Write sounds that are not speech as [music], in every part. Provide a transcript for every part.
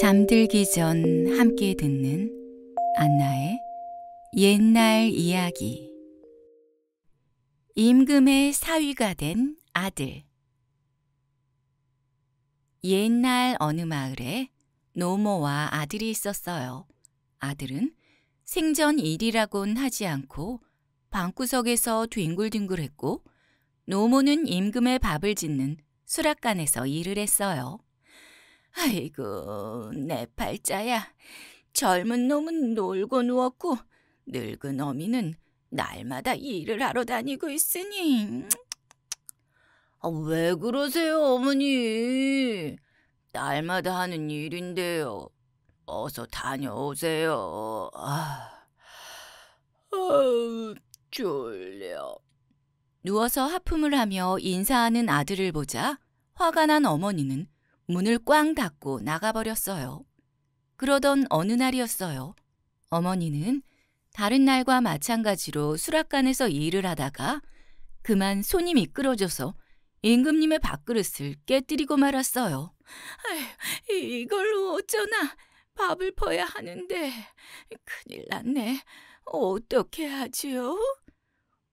잠들기 전 함께 듣는 안나의 옛날 이야기 임금의 사위가 된 아들 옛날 어느 마을에 노모와 아들이 있었어요. 아들은 생전 일이라곤 하지 않고 방구석에서 뒹굴뒹굴했고 노모는 임금의 밥을 짓는 수락관에서 일을 했어요. 아이고, 내 팔자야. 젊은 놈은 놀고 누웠고 늙은 어미는 날마다 일을 하러 다니고 있으니. 아, 왜 그러세요, 어머니? 날마다 하는 일인데요. 어서 다녀오세요. 아, 아 졸려. 누워서 하품을 하며 인사하는 아들을 보자 화가 난 어머니는 문을 꽝 닫고 나가버렸어요. 그러던 어느 날이었어요. 어머니는 다른 날과 마찬가지로 수락관에서 일을 하다가 그만 손님이 끌어줘서 임금님의 밥그릇을 깨뜨리고 말았어요. 아휴, 이걸로 어쩌나 밥을 퍼야 하는데 큰일 났네. 어떻게 하지요?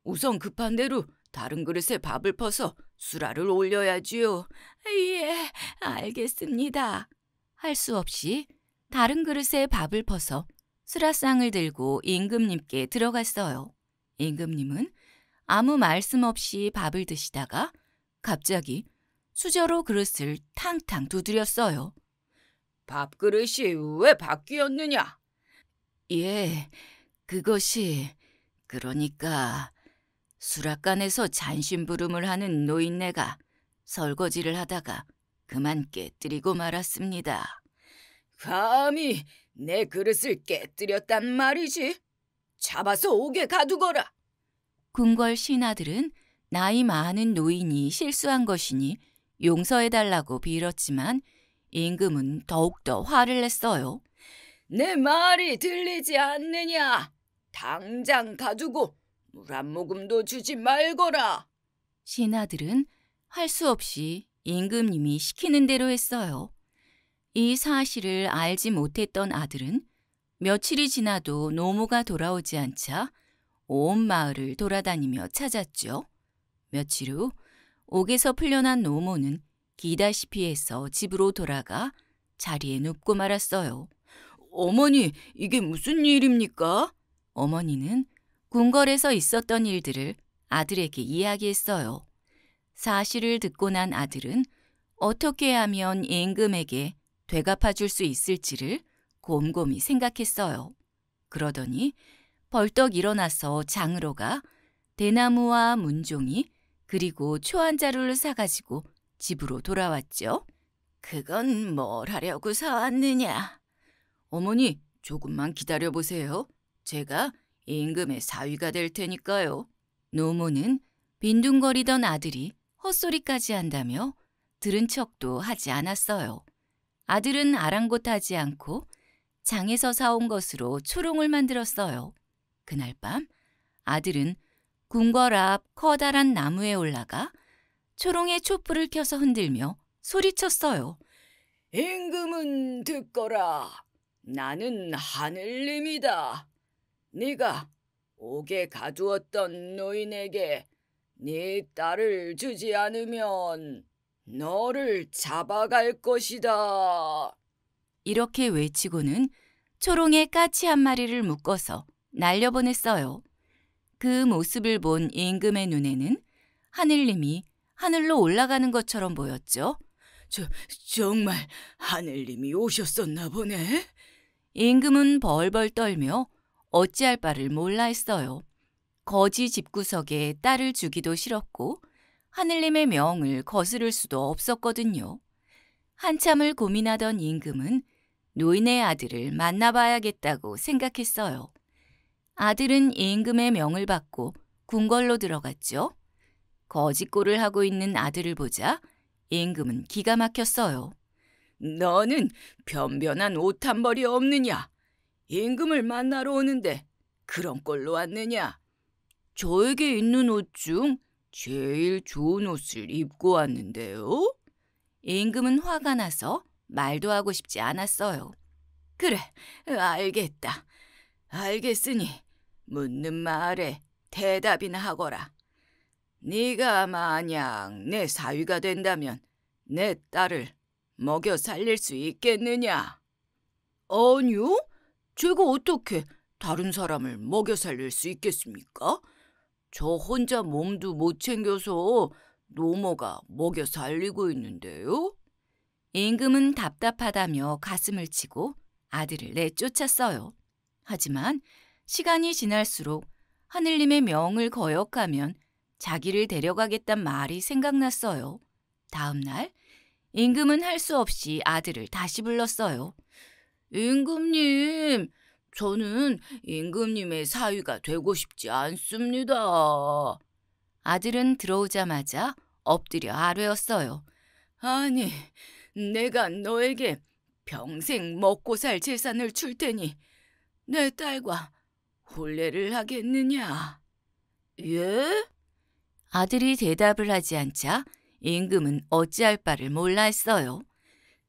우선 급한 대로 다른 그릇에 밥을 퍼서 수라를 올려야지요. 예, 알겠습니다. 할 수 없이 다른 그릇에 밥을 퍼서 수라상을 들고 임금님께 들어갔어요. 임금님은 아무 말씀 없이 밥을 드시다가 갑자기 수저로 그릇을 탕탕 두드렸어요. 밥그릇이 왜 바뀌었느냐? 예, 그것이 그러니까 수락관에서 잔심부름을 하는 노인네가 설거지를 하다가 그만 깨뜨리고 말았습니다. 감히 내 그릇을 깨뜨렸단 말이지. 잡아서 옥에 가두거라. 궁궐 신하들은 나이 많은 노인이 실수한 것이니 용서해달라고 빌었지만 임금은 더욱더 화를 냈어요. 내 말이 들리지 않느냐? 당장 가두고 물한 모금도 주지 말거라. 신하들은 할 수 없이 임금님이 시키는 대로 했어요. 이 사실을 알지 못했던 아들은 며칠이 지나도 노모가 돌아오지 않자 온 마을을 돌아다니며 찾았죠. 며칠 후 옥에서 풀려난 노모는 기다시피해서 집으로 돌아가 자리에 눕고 말았어요. 어머니, 이게 무슨 일입니까? 어머니는 궁궐에서 있었던 일들을 아들에게 이야기했어요. 사실을 듣고 난 아들은 어떻게 하면 임금에게 되갚아줄 수 있을지를 곰곰이 생각했어요. 그러더니 벌떡 일어나서 장으로 가 대나무와 문종이 그리고 초안자루를 사가지고 집으로 돌아왔죠. 그건 뭘 하려고 사왔느냐? 어머니, 조금만 기다려보세요. 제가 임금의 사위가 될 테니까요. 노모는 빈둥거리던 아들이 헛소리까지 한다며 들은 척도 하지 않았어요. 아들은 아랑곳하지 않고 장에서 사온 것으로 초롱을 만들었어요. 그날 밤 아들은 궁궐 앞 커다란 나무에 올라가 초롱에 촛불을 켜서 흔들며 소리쳤어요. 임금은 듣거라. 나는 하늘님이다. 네가 옥에 가두었던 노인에게 네 딸을 주지 않으면 너를 잡아갈 것이다. 이렇게 외치고는 초롱의 까치 한 마리를 묶어서 날려보냈어요. 그 모습을 본 임금의 눈에는 하늘님이 하늘로 올라가는 것처럼 보였죠. 저, 정말 하늘님이 오셨었나 보네. 임금은 벌벌 떨며 어찌할 바를 몰라 했어요. 거지 집구석에 딸을 주기도 싫었고 하늘님의 명을 거스를 수도 없었거든요. 한참을 고민하던 임금은 노인의 아들을 만나봐야겠다고 생각했어요. 아들은 임금의 명을 받고 궁궐로 들어갔죠. 거짓골을 하고 있는 아들을 보자 임금은 기가 막혔어요. 너는 변변한 옷 한 벌이 없느냐? 임금을 만나러 오는데 그런 꼴로 왔느냐? 저에게 있는 옷 중 제일 좋은 옷을 입고 왔는데요. 임금은 화가 나서 말도 하고 싶지 않았어요. 그래, 알겠다. 알겠으니 묻는 말에 대답이나 하거라. 네가 만약 내 사위가 된다면 내 딸을 먹여 살릴 수 있겠느냐? 아니요? 제가 어떻게 다른 사람을 먹여 살릴 수 있겠습니까? 저 혼자 몸도 못 챙겨서 노모가 먹여 살리고 있는데요. 임금은 답답하다며 가슴을 치고 아들을 내쫓았어요. 하지만 시간이 지날수록 하늘님의 명을 거역하면 자기를 데려가겠단 말이 생각났어요. 다음 날 임금은 할 수 없이 아들을 다시 불렀어요. 임금님, 저는 임금님의 사위가 되고 싶지 않습니다. 아들은 들어오자마자 엎드려 아뢰었어요. 아니, 내가 너에게 평생 먹고 살 재산을 줄 테니 내 딸과 혼례를 하겠느냐? 예? 아들이 대답을 하지 않자 임금은 어찌할 바를 몰라 했어요.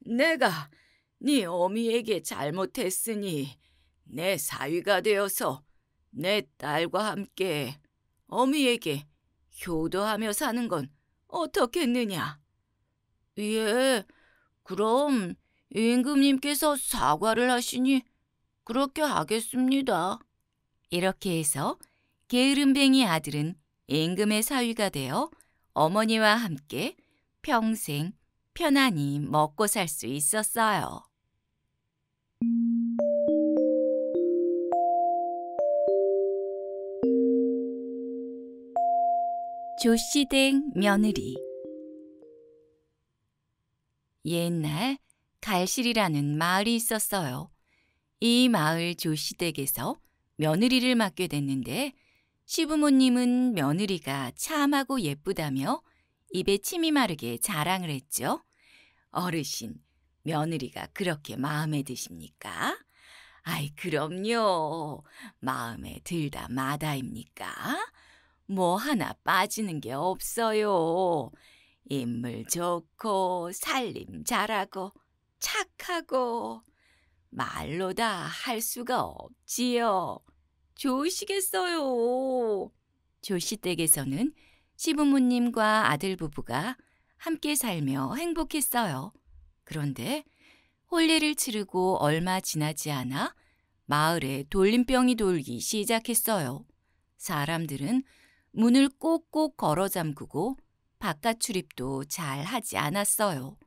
내가 네 어미에게 잘못했으니 내 사위가 되어서 내 딸과 함께 어미에게 효도하며 사는 건 어떻겠느냐? 예, 그럼 임금님께서 사과를 하시니 그렇게 하겠습니다. 이렇게 해서 게으름뱅이 아들은 임금의 사위가 되어 어머니와 함께 평생 편안히 먹고 살 수 있었어요. 조씨댁 며느리 옛날 갈실이라는 마을이 있었어요. 이 마을 조씨댁에서 며느리를 맡게 됐는데 시부모님은 며느리가 참하고 예쁘다며 입에 침이 마르게 자랑을 했죠. 어르신, 며느리가 그렇게 마음에 드십니까? 아이, 그럼요. 마음에 들다 마다입니까? 뭐 하나 빠지는 게 없어요. 인물 좋고 살림 잘하고 착하고 말로 다 할 수가 없지요. 좋으시겠어요. 조씨 댁에서는 시부모님과 아들 부부가 함께 살며 행복했어요. 그런데 혼례를 치르고 얼마 지나지 않아 마을에 돌림병이 돌기 시작했어요. 사람들은 문을 꼭꼭 걸어 잠그고 바깥 출입도 잘 하지 않았어요.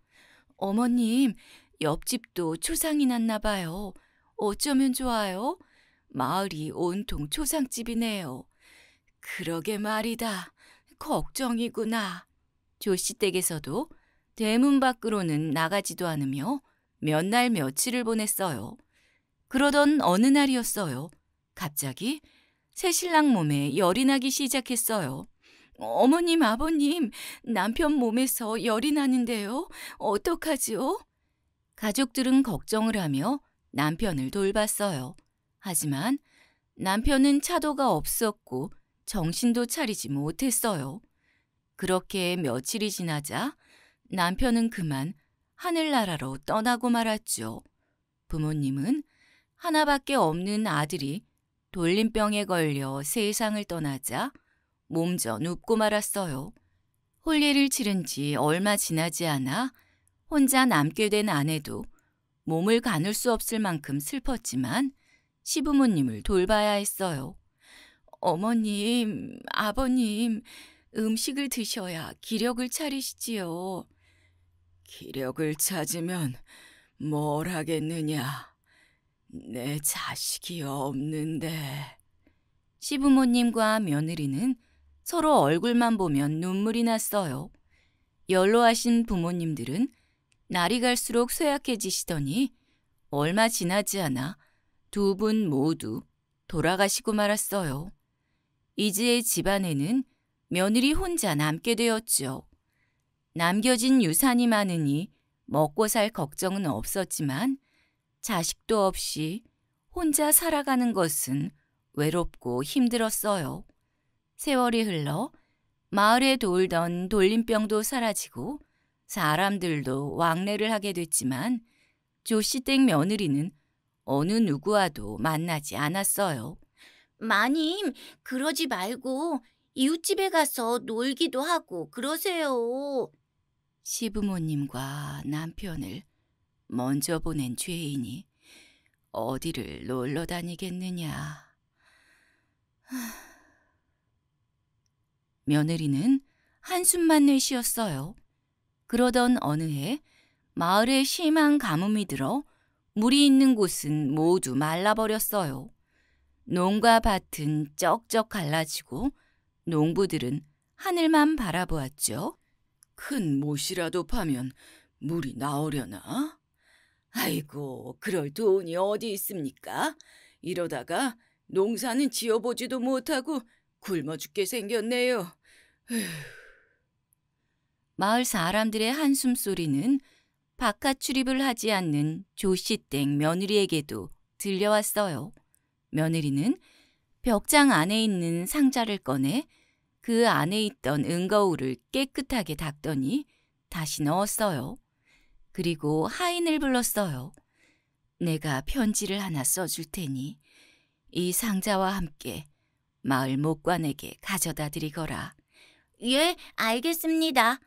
어머님, 옆집도 초상이 났나 봐요. 어쩌면 좋아요? 마을이 온통 초상집이네요. 그러게 말이다. 걱정이구나. 조씨 댁에서도 대문 밖으로는 나가지도 않으며 몇 날 며칠을 보냈어요. 그러던 어느 날이었어요. 갑자기 새신랑 몸에 열이 나기 시작했어요. 어머님, 아버님, 남편 몸에서 열이 나는데요. 어떡하지요? 가족들은 걱정을 하며 남편을 돌봤어요. 하지만 남편은 차도가 없었고 정신도 차리지 못했어요. 그렇게 며칠이 지나자 남편은 그만 하늘나라로 떠나고 말았죠. 부모님은 하나밖에 없는 아들이 돌림병에 걸려 세상을 떠나자 몸져 눕고 말았어요. 홀례를 치른 지 얼마 지나지 않아 혼자 남게 된 아내도 몸을 가눌 수 없을 만큼 슬펐지만 시부모님을 돌봐야 했어요. 어머님, 아버님, 음식을 드셔야 기력을 차리시지요. 기력을 찾으면 뭘 하겠느냐. 내 자식이 없는데. 시부모님과 며느리는 서로 얼굴만 보면 눈물이 났어요. 연로하신 부모님들은 날이 갈수록 쇠약해지시더니 얼마 지나지 않아 두 분 모두 돌아가시고 말았어요. 이지의 집안에는 며느리 혼자 남게 되었죠. 남겨진 유산이 많으니 먹고 살 걱정은 없었지만 자식도 없이 혼자 살아가는 것은 외롭고 힘들었어요. 세월이 흘러 마을에 돌던 돌림병도 사라지고 사람들도 왕래를 하게 됐지만 조씨댁 며느리는 어느 누구와도 만나지 않았어요. 마님, 그러지 말고 이웃집에 가서 놀기도 하고 그러세요. 시부모님과 남편을 먼저 보낸 죄인이 어디를 놀러 다니겠느냐. [sighs] 며느리는 한숨만내 쉬었어요. 그러던 어느 해 마을에 심한 가뭄이 들어 물이 있는 곳은 모두 말라버렸어요. 농과 밭은 쩍쩍 갈라지고 농부들은 하늘만 바라보았죠. 큰 못이라도 파면 물이 나오려나? 아이고, 그럴 돈이 어디 있습니까? 이러다가 농사는 지어보지도 못하고 굶어 죽게 생겼네요. 휴 마을 사람들의 한숨 소리는 바깥 출입을 하지 않는 조씨댁 며느리에게도 들려왔어요. 며느리는 벽장 안에 있는 상자를 꺼내 그 안에 있던 은거울을 깨끗하게 닦더니 다시 넣었어요. 그리고 하인을 불렀어요. 내가 편지를 하나 써줄 테니 이 상자와 함께 마을 목관에게 가져다 드리거라. 예, 알겠습니다.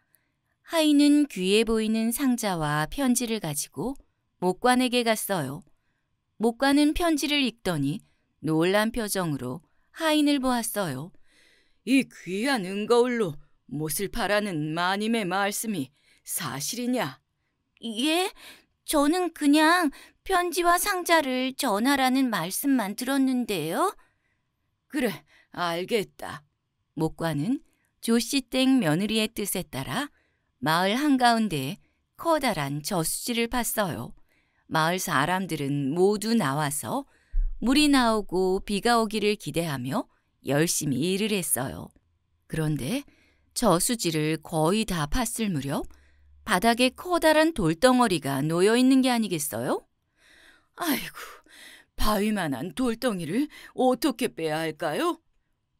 하인은 귀에 보이는 상자와 편지를 가지고 목관에게 갔어요. 목관은 편지를 읽더니 놀란 표정으로 하인을 보았어요. 이 귀한 은거울로 못을 파라는 마님의 말씀이 사실이냐? 예? 저는 그냥 편지와 상자를 전하라는 말씀만 들었는데요. 그래, 알겠다. 목과는 조씨땡 며느리의 뜻에 따라 마을 한가운데 커다란 저수지를 봤어요. 마을 사람들은 모두 나와서 물이 나오고 비가 오기를 기대하며 열심히 일을 했어요. 그런데 저수지를 거의 다 팠을 무렵 바닥에 커다란 돌덩어리가 놓여 있는 게 아니겠어요? 아이고, 바위만한 돌덩이를 어떻게 빼야 할까요?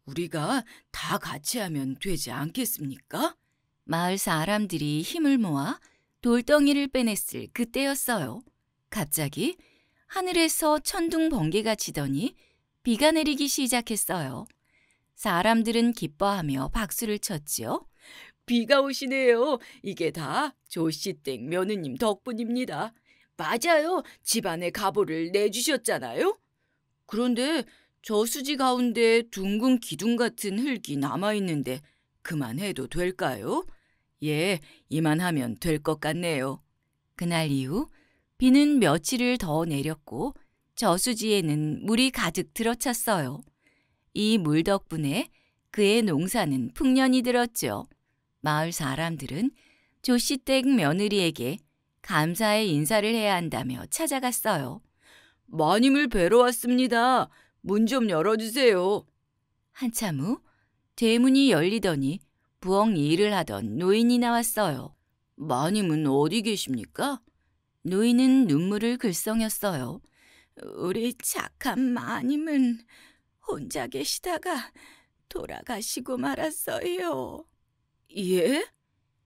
우리가 다 같이 하면 되지 않겠습니까? 마을 사람들이 힘을 모아 돌덩이를 빼냈을 그때였어요. 갑자기 하늘에서 천둥 번개가 치더니 비가 내리기 시작했어요. 사람들은 기뻐하며 박수를 쳤지요. 비가 오시네요. 이게 다 조씨댁 며느님 덕분입니다. 맞아요. 집안에 가보를 내주셨잖아요. 그런데 저수지 가운데 둥근 기둥 같은 흙이 남아있는데 그만해도 될까요? 예, 이만하면 될 것 같네요. 그날 이후 비는 며칠을 더 내렸고 저수지에는 물이 가득 들어찼어요. 이 물 덕분에 그의 농사는 풍년이 들었죠. 마을 사람들은 조씨댁 며느리에게 감사의 인사를 해야 한다며 찾아갔어요. 마님을 뵈러 왔습니다. 문 좀 열어주세요. 한참 후 대문이 열리더니 부엌 일을 하던 노인이 나왔어요. 마님은 어디 계십니까? 노인은 눈물을 글썽였어요. 우리 착한 마님은 혼자 계시다가 돌아가시고 말았어요. 예?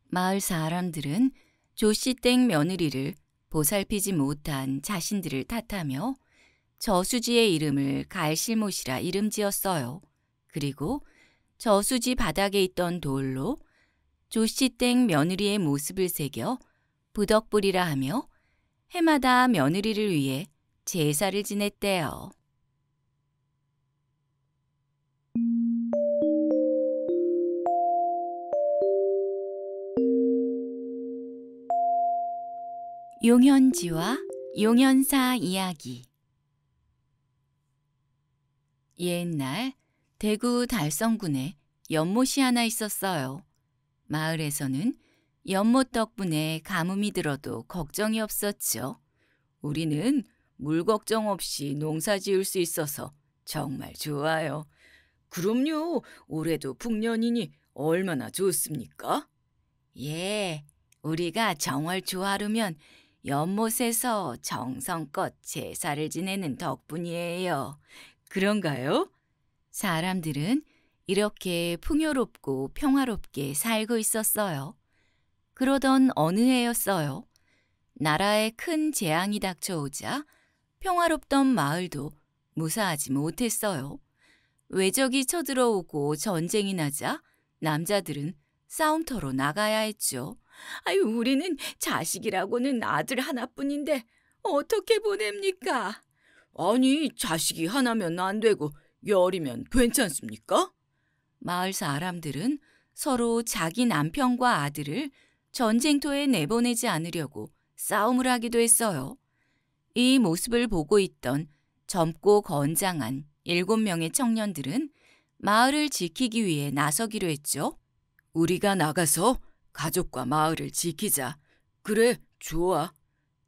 마을 사람들은 조씨댁 며느리를 보살피지 못한 자신들을 탓하며 저수지의 이름을 갈실못이라 이름 지었어요. 그리고 저수지 바닥에 있던 돌로 조씨댁 며느리의 모습을 새겨 부덕불이라 하며 해마다 며느리를 위해 제사를 지냈대요. 용현지와 용현사 이야기 옛날 대구 달성군에 연못이 하나 있었어요. 마을에서는 연못 덕분에 가뭄이 들어도 걱정이 없었죠. 우리는 물 걱정 없이 농사 지을 수 있어서 정말 좋아요. 그럼요. 올해도 풍년이니 얼마나 좋습니까? 예, 우리가 정월 조하루면 연못에서 정성껏 제사를 지내는 덕분이에요. 그런가요? 사람들은 이렇게 풍요롭고 평화롭게 살고 있었어요. 그러던 어느 해였어요. 나라에 큰 재앙이 닥쳐오자 평화롭던 마을도 무사하지 못했어요. 외적이 쳐들어오고 전쟁이 나자 남자들은 싸움터로 나가야 했죠. 아유, 우리는 자식이라고는 아들 하나뿐인데 어떻게 보냅니까? 아니, 자식이 하나면 안 되고 열이면 괜찮습니까? 마을 사람들은 서로 자기 남편과 아들을 전쟁터에 내보내지 않으려고 싸움을 하기도 했어요. 이 모습을 보고 있던 젊고 건장한 일곱 명의 청년들은 마을을 지키기 위해 나서기로 했죠. 우리가 나가서 가족과 마을을 지키자. 그래, 좋아.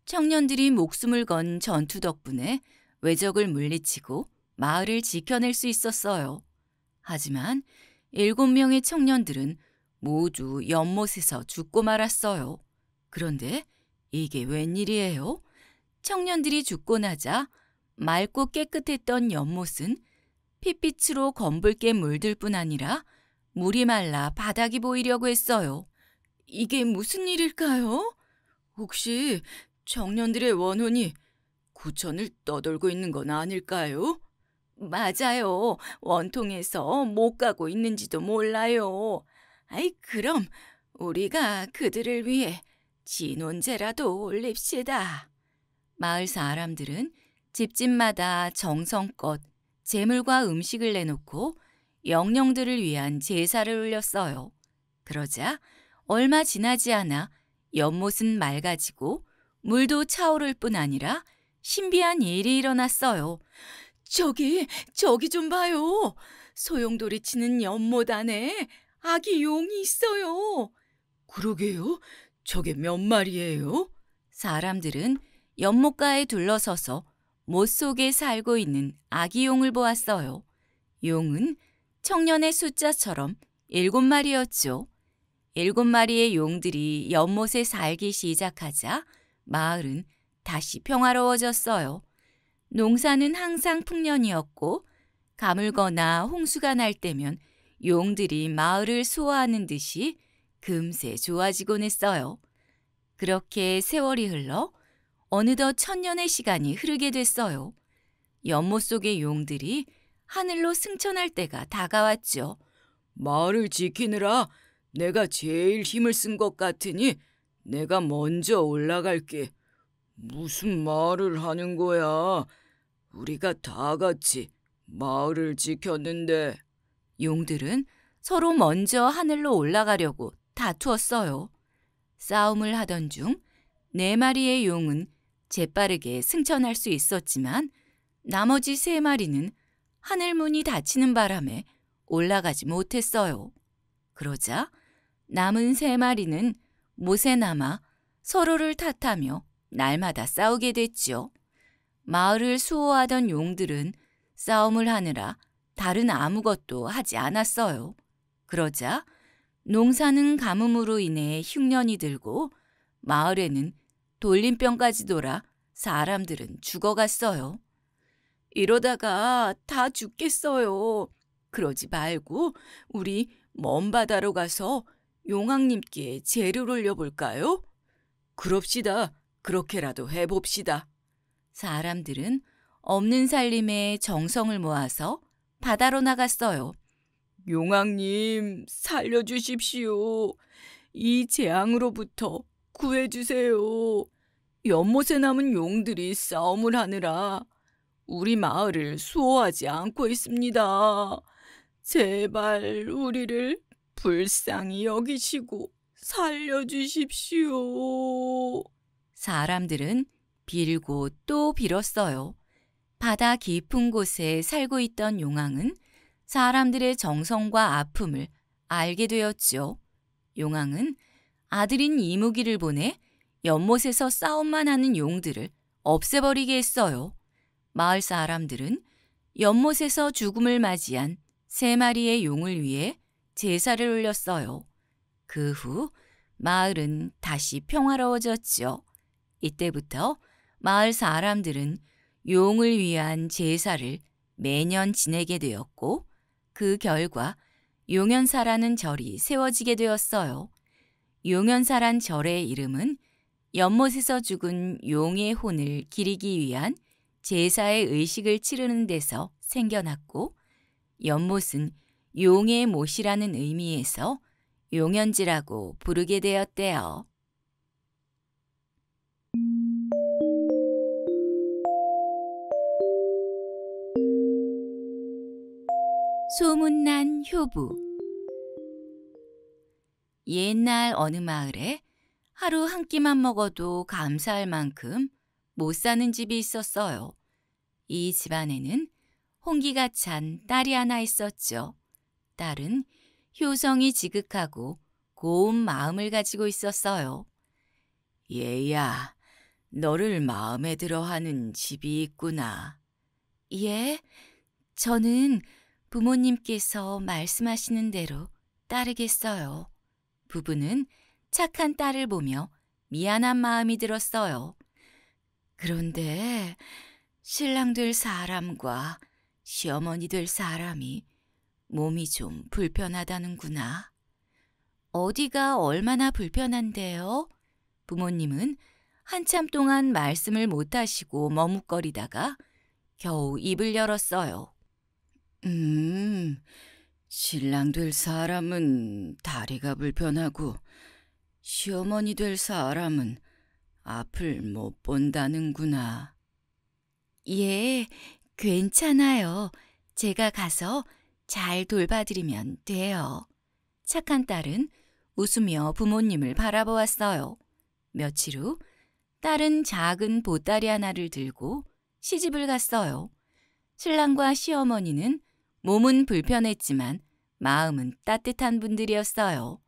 청년들이 목숨을 건 전투 덕분에 외적을 물리치고 마을을 지켜낼 수 있었어요. 하지만 일곱 명의 청년들은 모두 연못에서 죽고 말았어요. 그런데 이게 웬일이에요? 청년들이 죽고 나자 맑고 깨끗했던 연못은 핏빛으로 검붉게 물들 뿐 아니라 물이 말라 바닥이 보이려고 했어요. 이게 무슨 일일까요? 혹시 청년들의 원혼이 구천을 떠돌고 있는 건 아닐까요? 맞아요. 원통에서 못 가고 있는지도 몰라요. 아이 그럼 우리가 그들을 위해 진원제라도 올립시다. 마을 사람들은 집집마다 정성껏 재물과 음식을 내놓고 영령들을 위한 제사를 올렸어요. 그러자 얼마 지나지 않아 연못은 맑아지고 물도 차오를 뿐 아니라 신비한 일이 일어났어요. 저기, 저기 좀 봐요. 소용돌이 치는 연못 안에 아기 용이 있어요. 그러게요. 저게 몇 마리예요? 사람들은 연못가에 둘러서서 못 속에 살고 있는 아기 용을 보았어요. 용은 청년의 숫자처럼 일곱 마리였죠. 일곱 마리의 용들이 연못에 살기 시작하자 마을은 다시 평화로워졌어요. 농사는 항상 풍년이었고 가물거나 홍수가 날 때면 용들이 마을을 수호하는 듯이 금세 좋아지곤 했어요. 그렇게 세월이 흘러 어느덧 천년의 시간이 흐르게 됐어요. 연못 속의 용들이 하늘로 승천할 때가 다가왔죠. 마을을 지키느라 내가 제일 힘을 쓴 것 같으니 내가 먼저 올라갈게. 무슨 말을 하는 거야? 우리가 다 같이 마을을 지켰는데. 용들은 서로 먼저 하늘로 올라가려고 다투었어요. 싸움을 하던 중 네 마리의 용은 재빠르게 승천할 수 있었지만 나머지 세 마리는 하늘문이 닫히는 바람에 올라가지 못했어요. 그러자 남은 세 마리는 못에 남아 서로를 탓하며 날마다 싸우게 됐지요. 마을을 수호하던 용들은 싸움을 하느라 다른 아무것도 하지 않았어요. 그러자 농사는 가뭄으로 인해 흉년이 들고 마을에는 돌림병까지 돌아 사람들은 죽어갔어요. 이러다가 다 죽겠어요. 그러지 말고 우리 먼 바다로 가서 용왕님께 재를 올려볼까요? 그럽시다. 그렇게라도 해봅시다. 사람들은 없는 살림에 정성을 모아서 바다로 나갔어요. 용왕님, 살려주십시오. 이 재앙으로부터 구해주세요. 연못에 남은 용들이 싸움을 하느라 우리 마을을 수호하지 않고 있습니다. 제발 우리를 불쌍히 여기시고 살려주십시오. 사람들은 빌고 또 빌었어요. 바다 깊은 곳에 살고 있던 용왕은 사람들의 정성과 아픔을 알게 되었지요. 용왕은 아들인 이무기를 보내 연못에서 싸움만 하는 용들을 없애버리게 했어요. 마을 사람들은 연못에서 죽음을 맞이한 세 마리의 용을 위해 제사를 올렸어요. 그 후 마을은 다시 평화로워졌지요. 이때부터 마을 사람들은 용을 위한 제사를 매년 지내게 되었고 그 결과 용연사라는 절이 세워지게 되었어요. 용연사란 절의 이름은 연못에서 죽은 용의 혼을 기리기 위한 제사의 의식을 치르는 데서 생겨났고 연못은 용의 못이라는 의미에서 용현지라고 부르게 되었대요. 소문난 효부 옛날 어느 마을에 하루 한 끼만 먹어도 감사할 만큼 못 사는 집이 있었어요. 이 집안에는 홍기가 찬 딸이 하나 있었죠. 딸은 효성이 지극하고 고운 마음을 가지고 있었어요. 얘야, 너를 마음에 들어하는 집이 있구나. 예, 저는 부모님께서 말씀하시는 대로 따르겠어요. 부부는 착한 딸을 보며 미안한 마음이 들었어요. 그런데 신랑 될 사람과 시어머니 될 사람이 몸이 좀 불편하다는구나. 어디가 얼마나 불편한데요? 부모님은 한참 동안 말씀을 못하시고 머뭇거리다가 겨우 입을 열었어요. 음, 신랑 될 사람은 다리가 불편하고 시어머니 될 사람은 앞을 못 본다는구나. 예, 괜찮아요. 제가 가서 잘 돌봐드리면 돼요. 착한 딸은 웃으며 부모님을 바라보았어요. 며칠 후 딸은 작은 보따리 하나를 들고 시집을 갔어요. 신랑과 시어머니는 몸은 불편했지만 마음은 따뜻한 분들이었어요.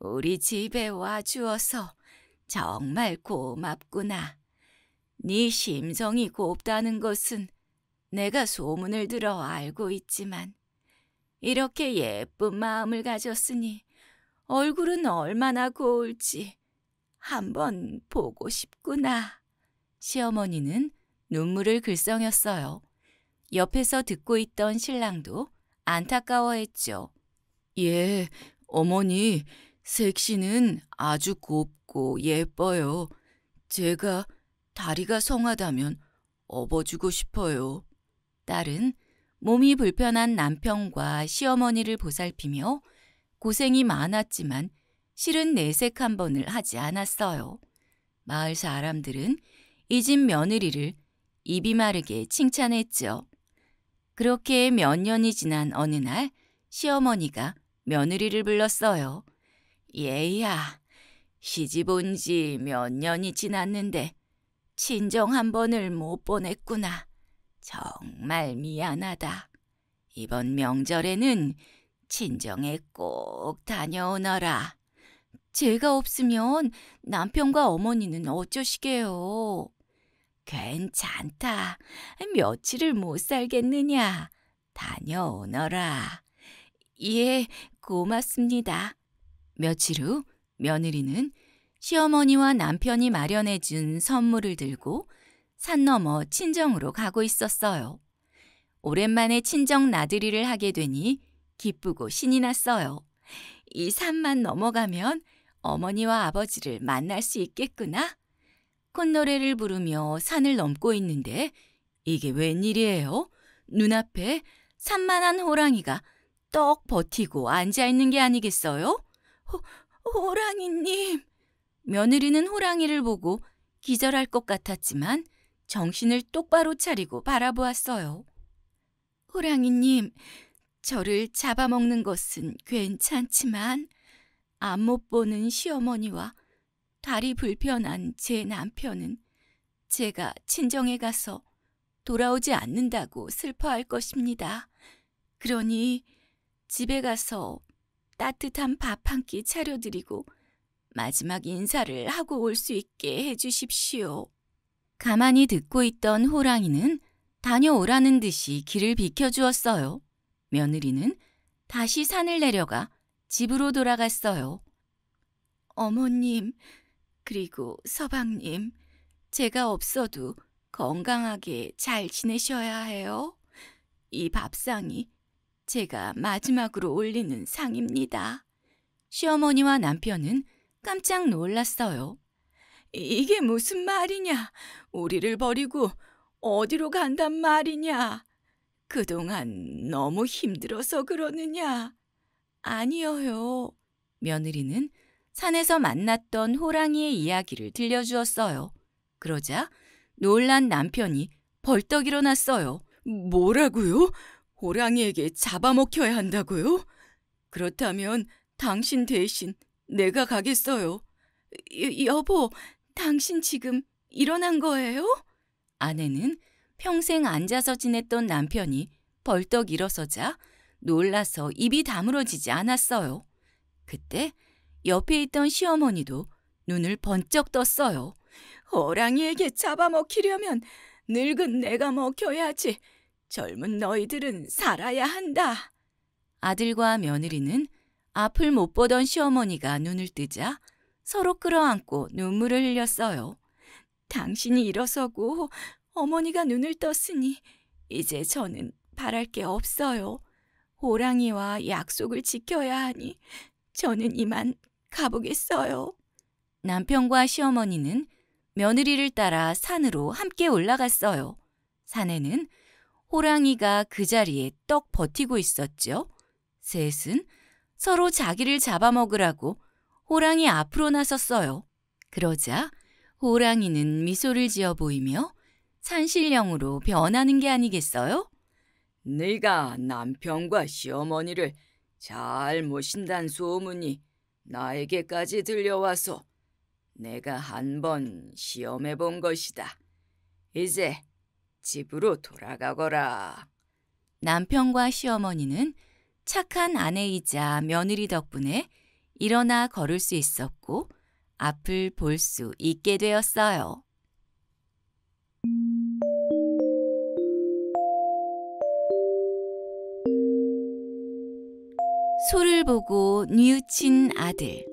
우리 집에 와주어서 정말 고맙구나. 네 심성이 곱다는 것은 내가 소문을 들어 알고 있지만 이렇게 예쁜 마음을 가졌으니 얼굴은 얼마나 고울지 한번 보고 싶구나. 시어머니는 눈물을 글썽였어요. 옆에서 듣고 있던 신랑도 안타까워했죠. 예, 어머니, 색시는 아주 곱고 예뻐요. 제가 다리가 성하다면 업어주고 싶어요. 딸은 몸이 불편한 남편과 시어머니를 보살피며 고생이 많았지만 실은 내색 한 번을 하지 않았어요. 마을 사람들은 이 집 며느리를 입이 마르게 칭찬했지요. 그렇게 몇 년이 지난 어느 날 시어머니가 며느리를 불렀어요. 얘야, 시집 온 지 몇 년이 지났는데 친정 한 번을 못 보냈구나. 정말 미안하다. 이번 명절에는 친정에 꼭 다녀오너라. 제가 없으면 남편과 어머니는 어쩌시게요. 괜찮다. 며칠을 못 살겠느냐. 다녀오너라. 예, 고맙습니다. 며칠 후 며느리는 시어머니와 남편이 마련해 준 선물을 들고 산 넘어 친정으로 가고 있었어요. 오랜만에 친정 나들이를 하게 되니 기쁘고 신이 났어요. 이 산만 넘어가면 어머니와 아버지를 만날 수 있겠구나. 콧노래를 부르며 산을 넘고 있는데 이게 웬일이에요? 눈앞에 산만한 호랑이가 떡 버티고 앉아있는 게 아니겠어요? 호, 호랑이님! 며느리는 호랑이를 보고 기절할 것 같았지만 정신을 똑바로 차리고 바라보았어요. 호랑이님, 저를 잡아먹는 것은 괜찮지만 안 못 보는 시어머니와 다리 불편한 제 남편은 제가 친정에 가서 돌아오지 않는다고 슬퍼할 것입니다. 그러니 집에 가서 따뜻한 밥 한 끼 차려드리고 마지막 인사를 하고 올 수 있게 해주십시오. 가만히 듣고 있던 호랑이는 다녀오라는 듯이 길을 비켜주었어요. 며느리는 다시 산을 내려가 집으로 돌아갔어요. 어머님, 그리고 서방님, 제가 없어도 건강하게 잘 지내셔야 해요. 이 밥상이 제가 마지막으로 올리는 상입니다. 시어머니와 남편은 깜짝 놀랐어요. 이게 무슨 말이냐? 우리를 버리고 어디로 간단 말이냐? 그동안 너무 힘들어서 그러느냐? 아니어요. 며느리는 산에서 만났던 호랑이의 이야기를 들려주었어요. 그러자 놀란 남편이 벌떡 일어났어요. 뭐라고요? 호랑이에게 잡아먹혀야 한다고요? 그렇다면 당신 대신 내가 가겠어요. 여, 여보, 당신 지금 일어난 거예요? 아내는 평생 앉아서 지냈던 남편이 벌떡 일어서자 놀라서 입이 다물어지지 않았어요. 그때 옆에 있던 시어머니도 눈을 번쩍 떴어요. 호랑이에게 잡아먹히려면 늙은 내가 먹혀야지. 젊은 너희들은 살아야 한다. 아들과 며느리는 앞을 못 보던 시어머니가 눈을 뜨자 서로 끌어안고 눈물을 흘렸어요. 당신이 일어서고 어머니가 눈을 떴으니 이제 저는 바랄 게 없어요. 호랑이와 약속을 지켜야 하니 저는 이만 가보겠어요. 남편과 시어머니는 며느리를 따라 산으로 함께 올라갔어요. 산에는 호랑이가 그 자리에 떡 버티고 있었죠. 셋은 서로 자기를 잡아먹으라고 호랑이 앞으로 나섰어요. 그러자 호랑이는 미소를 지어 보이며 산신령으로 변하는 게 아니겠어요? 네가 남편과 시어머니를 잘 모신단 소문이 나에게까지 들려와서 내가 한 번 시험해 본 것이다. 이제 집으로 돌아가거라. 남편과 시어머니는 착한 아내이자 며느리 덕분에 일어나 걸을 수 있었고 앞을 볼 수 있게 되었어요. 소를 보고 뉘우친 아들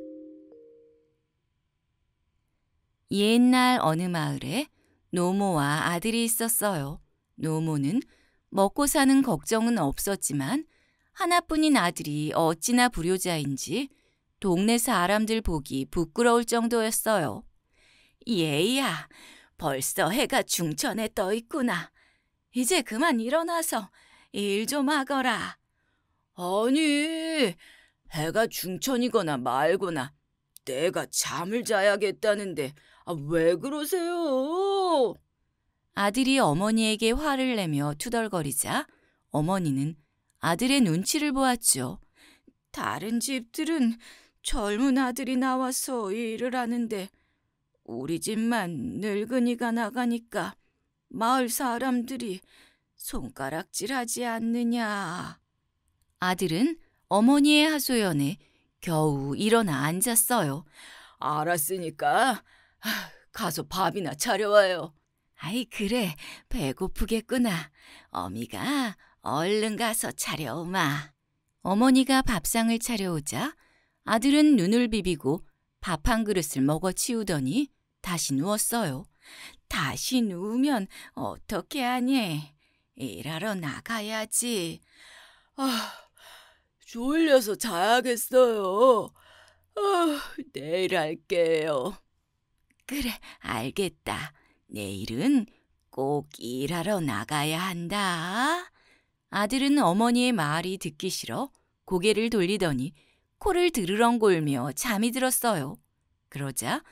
옛날 어느 마을에 노모와 아들이 있었어요. 노모는 먹고 사는 걱정은 없었지만 하나뿐인 아들이 어찌나 불효자인지 동네 사람들 보기 부끄러울 정도였어요. 예이야 벌써 해가 중천에 떠 있구나. 이제 그만 일어나서 일 좀 하거라. 아니, 해가 중천이거나 말거나 내가 잠을 자야겠다는데 아, 왜 그러세요? 아들이 어머니에게 화를 내며 투덜거리자 어머니는 아들의 눈치를 보았죠. 다른 집들은 젊은 아들이 나와서 일을 하는데 우리 집만 늙은이가 나가니까 마을 사람들이 손가락질하지 않느냐. 아들은 어머니의 하소연에 겨우 일어나 앉았어요. 알았으니까 아, 가서 밥이나 차려와요. 아이 그래 배고프겠구나. 어미가 얼른 가서 차려오마. 어머니가 밥상을 차려오자 아들은 눈을 비비고 밥 한 그릇을 먹어 치우더니 다시 누웠어요. 다시 누우면 어떻게 하니? 일하러 나가야지. 아, 졸려서 자야겠어요. 아, 내일 할게요. 그래, 알겠다. 내일은 꼭 일하러 나가야 한다. 아들은 어머니의 말이 듣기 싫어 고개를 돌리더니 코를 드르렁골며 잠이 들었어요. 그러자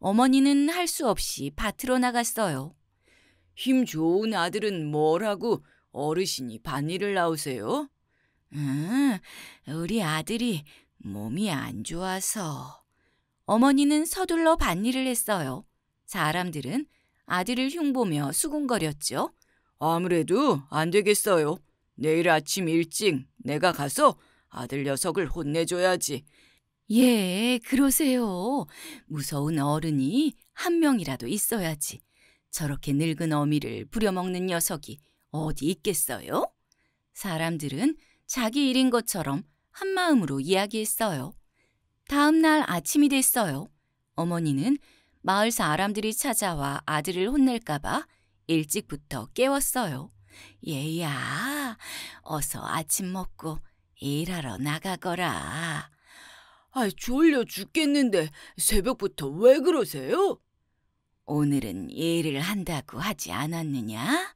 어머니는 할 수 없이 밭으로 나갔어요. 힘 좋은 아들은 뭘하고 어르신이 반일을 나오세요? 음, 우리 아들이 몸이 안 좋아서. 어머니는 서둘러 반일을 했어요. 사람들은 아들을 흉보며 수군거렸죠. 아무래도 안 되겠어요. 내일 아침 일찍 내가 가서 아들 녀석을 혼내줘야지. 예, 그러세요. 무서운 어른이 한 명이라도 있어야지. 저렇게 늙은 어미를 부려먹는 녀석이 어디 있겠어요? 사람들은 자기 일인 것처럼 한마음으로 이야기했어요. 다음 날 아침이 됐어요. 어머니는 마을 사람들이 찾아와 아들을 혼낼까봐 일찍부터 깨웠어요. 얘야, 어서 아침 먹고 일하러 나가거라. 아, 졸려 죽겠는데 새벽부터 왜 그러세요? 오늘은 일을 한다고 하지 않았느냐?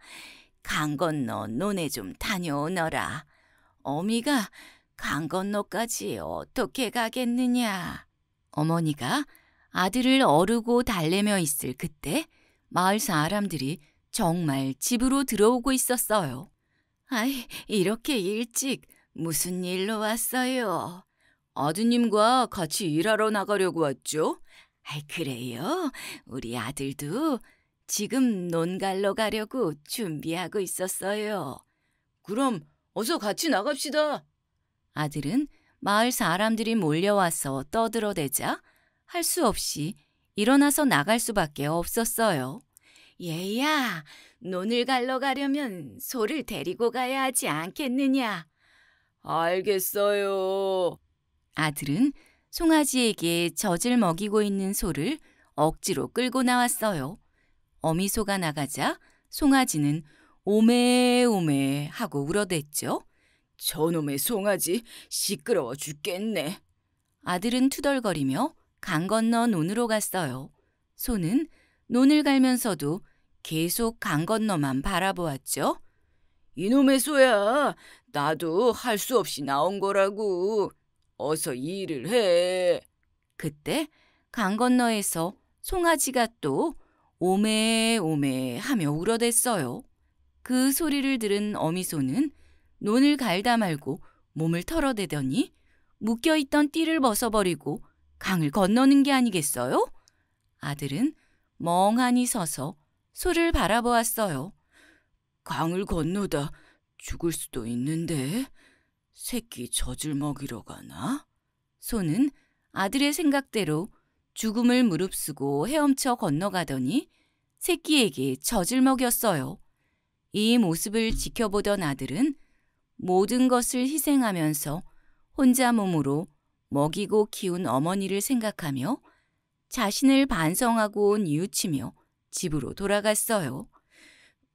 강 건너 논에 좀 다녀오너라. 어미가 강 건너까지 어떻게 가겠느냐? 어머니가 아들을 어르고 달래며 있을 그때 마을 사람들이 정말 집으로 들어오고 있었어요. 아이, 이렇게 일찍 무슨 일로 왔어요? 아드님과 같이 일하러 나가려고 왔죠? 아이, 그래요? 우리 아들도 지금 논갈로 가려고 준비하고 있었어요. 그럼 어서 같이 나갑시다. 아들은 마을 사람들이 몰려와서 떠들어대자 할 수 없이 일어나서 나갈 수밖에 없었어요. 얘야, 논을 갈러 가려면 소를 데리고 가야 하지 않겠느냐? 알겠어요. 아들은 송아지에게 젖을 먹이고 있는 소를 억지로 끌고 나왔어요. 어미소가 나가자 송아지는 오메오메 하고 울어댔죠. 저놈의 송아지 시끄러워 죽겠네. 아들은 투덜거리며 강 건너 논으로 갔어요. 소는 논을 갈면서도 계속 강 건너만 바라보았죠. 이놈의 소야. 나도 할 수 없이 나온 거라고. 어서 일을 해. 그때 강 건너에서 송아지가 또 오메 오메 하며 울어댔어요. 그 소리를 들은 어미소는 논을 갈다 말고 몸을 털어대더니 묶여있던 띠를 벗어버리고 강을 건너는 게 아니겠어요? 아들은 멍하니 서서 소를 바라보았어요. 강을 건너다 죽을 수도 있는데 새끼 젖을 먹이러 가나? 소는 아들의 생각대로 죽음을 무릅쓰고 헤엄쳐 건너가더니 새끼에게 젖을 먹였어요. 이 모습을 지켜보던 아들은 모든 것을 희생하면서 혼자 몸으로 먹이고 키운 어머니를 생각하며 자신을 반성하고 온 이웃치며 집으로 돌아갔어요.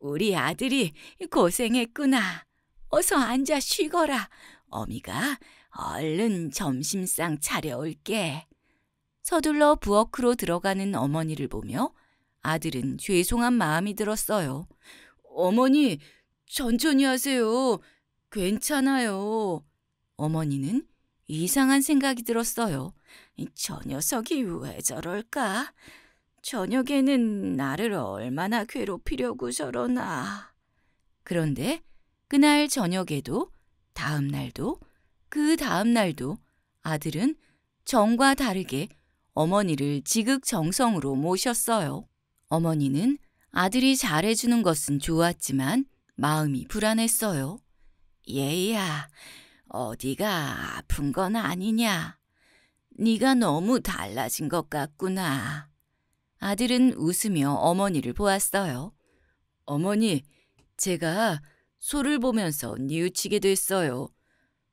우리 아들이 고생했구나. 어서 앉아 쉬거라. 어미가 얼른 점심상 차려올게. 서둘러 부엌으로 들어가는 어머니를 보며 아들은 죄송한 마음이 들었어요. 어머니, 천천히 하세요. 괜찮아요. 어머니는 이상한 생각이 들었어요. 저 녀석이 왜 저럴까? 저녁에는 나를 얼마나 괴롭히려고 저러나. 그런데 그날 저녁에도 다음 날도 그 다음 날도 아들은 정과 다르게 어머니를 지극정성으로 모셨어요. 어머니는 아들이 잘해주는 것은 좋았지만 마음이 불안했어요. 얘야, 어디가 아픈 건 아니냐? 네가 너무 달라진 것 같구나. 아들은 웃으며 어머니를 보았어요. 어머니, 제가 소를 보면서 뉘우치게 됐어요.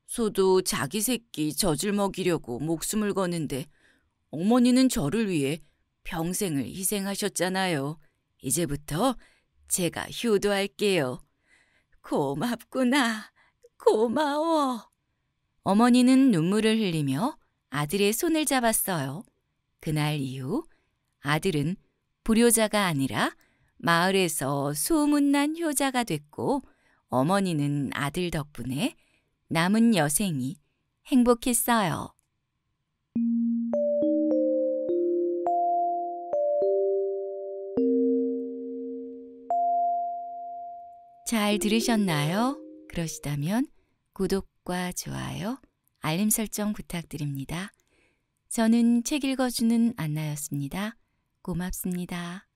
소도 자기 새끼 젖을 먹이려고 목숨을 거는데 어머니는 저를 위해 평생을 희생하셨잖아요. 이제부터 제가 효도할게요. 고맙구나. 고마워. 어머니는 눈물을 흘리며 아들의 손을 잡았어요. 그날 이후 아들은 불효자가 아니라 마을에서 소문난 효자가 됐고 어머니는 아들 덕분에 남은 여생이 행복했어요. 잘 들으셨나요? 그러시다면 구독과 좋아요, 알림 설정 부탁드립니다. 저는 책 읽어주는 안나였습니다. 고맙습니다.